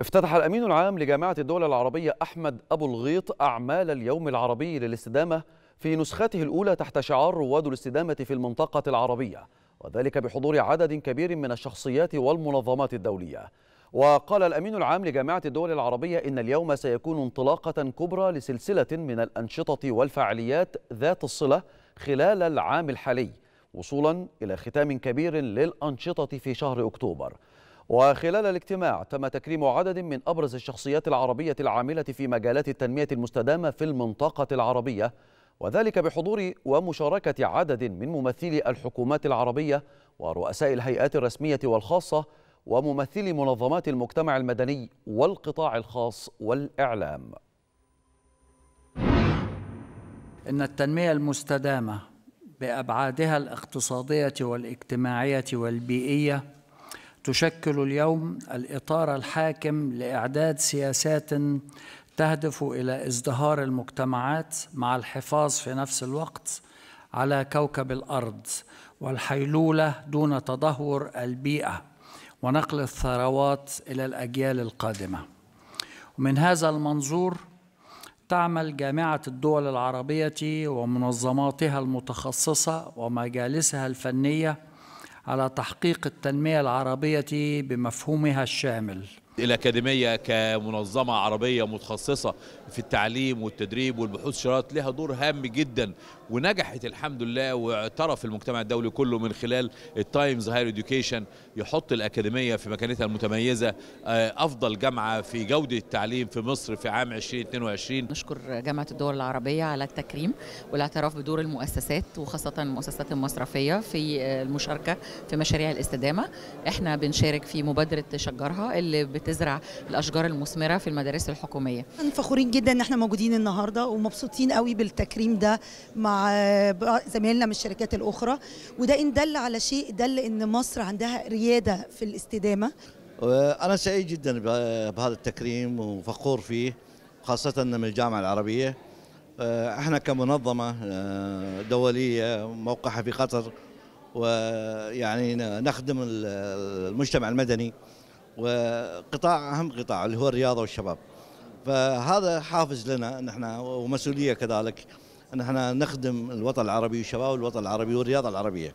افتتح الأمين العام لجامعة الدول العربية أحمد أبو الغيط أعمال اليوم العربي للاستدامة في نسخته الأولى تحت شعار رواد الاستدامة في المنطقة العربية وذلك بحضور عدد كبير من الشخصيات والمنظمات الدولية وقال الأمين العام لجامعة الدول العربية إن اليوم سيكون انطلاقة كبرى لسلسلة من الأنشطة والفعاليات ذات الصلة خلال العام الحالي وصولا إلى ختام كبير للأنشطة في شهر أكتوبر وخلال الاجتماع تم تكريم عدد من أبرز الشخصيات العربية العاملة في مجالات التنمية المستدامة في المنطقة العربية وذلك بحضور ومشاركة عدد من ممثلي الحكومات العربية ورؤساء الهيئات الرسمية والخاصة وممثلي منظمات المجتمع المدني والقطاع الخاص والإعلام إن التنمية المستدامة بأبعادها الاقتصادية والاجتماعية والبيئية تشكل اليوم الاطار الحاكم لاعداد سياسات تهدف الى ازدهار المجتمعات مع الحفاظ في نفس الوقت على كوكب الارض والحيلوله دون تدهور البيئه ونقل الثروات الى الاجيال القادمه ومن هذا المنظور تعمل جامعه الدول العربيه ومنظماتها المتخصصه ومجالسها الفنيه على تحقيق التنمية العربية بمفهومها الشامل الأكاديمية كمنظمة عربية متخصصة في التعليم والتدريب والبحوث الشراط لها دور هام جدا ونجحت الحمد لله واعترف المجتمع الدولي كله من خلال التايمز هاير اديوكيشن يحط الأكاديمية في مكانتها المتميزة آه، أفضل جامعة في جودة التعليم في مصر في عام 2022 نشكر جامعة الدول العربية على التكريم والاعتراف بدور المؤسسات وخاصة المؤسسات المصرفية في آه، المشاركة في مشاريع الاستدامة احنا بنشارك في مبادرة شجرها اللي بتزرع الاشجار المثمره في المدارس الحكوميه فخورين جدا ان احنا موجودين النهارده ومبسوطين قوي بالتكريم ده مع زمايلنا من الشركات الاخرى وده ان دل على شيء دل ان مصر عندها رياده في الاستدامه آه، انا سعيد جدا بهذا التكريم وفخور فيه خاصه من الجامعه العربيه آه، احنا كمنظمه آه، دوليه موقعها في قطر ويعني نخدم المجتمع المدني وقطاع اهم قطاع اللي هو الرياضه والشباب فهذا حافز لنا نحن ومسؤوليه كذلك ان احنا نخدم الوطن العربي وشباب الوطن العربي والرياضه العربيه